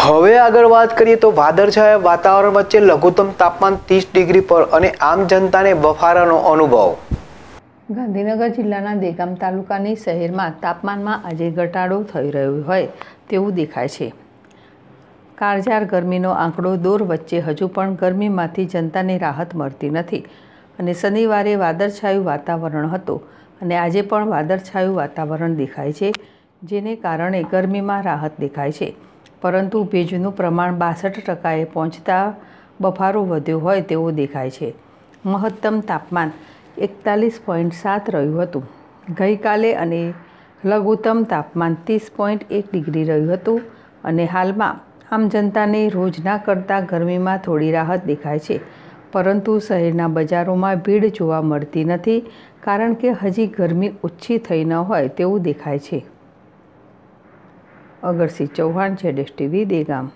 હવે આગળ વાત કરીએ તો વાદળછાયા વાતાવરણ વચ્ચે લઘુત્તમ તાપમાન ત્રીસ ડિગ્રી પર અને આમ જનતાને બફારાનો અનુભવ ગાંધીનગર જિલ્લાના દેગામ તાલુકાની શહેરમાં તાપમાનમાં આજે ઘટાડો થઈ રહ્યો હોય તેવું દેખાય છે કારજાર ગરમીનો આંકડો દોર વચ્ચે હજુ પણ ગરમીમાંથી જનતાને રાહત મળતી નથી અને શનિવારે વાદળછાયું વાતાવરણ હતું અને આજે પણ વાદળછાયું વાતાવરણ દેખાય છે જેને કારણે ગરમીમાં રાહત દેખાય છે પરંતુ ભેજનું પ્રમાણ બાસઠ ટકાએ પહોંચતા બફારો વધ્યો હોય તેવો દેખાય છે મહત્તમ તાપમાન એકતાલીસ પોઈન્ટ સાત રહ્યું હતું ગઈકાલે અને લઘુત્તમ તાપમાન ત્રીસ પોઈન્ટ એક ડિગ્રી રહ્યું હતું અને હાલમાં આમ જનતાને રોજના કરતાં ગરમીમાં થોડી રાહત દેખાય છે પરંતુ શહેરના બજારોમાં ભીડ જોવા મળતી નથી કારણ કે હજી ગરમી ઓછી થઈ ન હોય તેવું દેખાય છે અગરસિંહ ચૌહાણ છે ડીશ ટીવી દેગામ